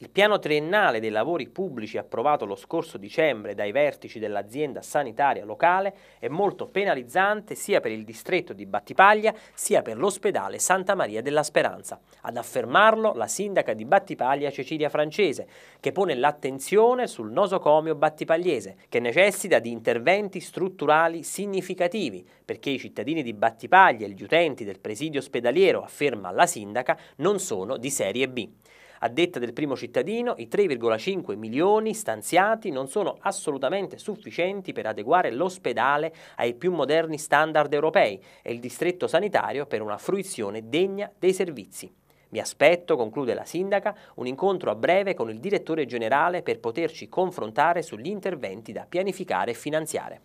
Il piano triennale dei lavori pubblici approvato lo scorso dicembre dai vertici dell'azienda sanitaria locale è molto penalizzante sia per il distretto di Battipaglia sia per l'ospedale Santa Maria della Speranza. Ad affermarlo la sindaca di Battipaglia Cecilia Francese, che pone l'attenzione sul nosocomio battipagliese, che necessita di interventi strutturali significativi, perché i cittadini di Battipaglia e gli utenti del presidio ospedaliero, afferma la sindaca, non sono di serie B. A detta del primo cittadino, i 3,5 milioni stanziati non sono assolutamente sufficienti per adeguare l'ospedale ai più moderni standard europei e il distretto sanitario per una fruizione degna dei servizi. Mi aspetto, conclude la sindaca, un incontro a breve con il direttore generale per poterci confrontare sugli interventi da pianificare e finanziare.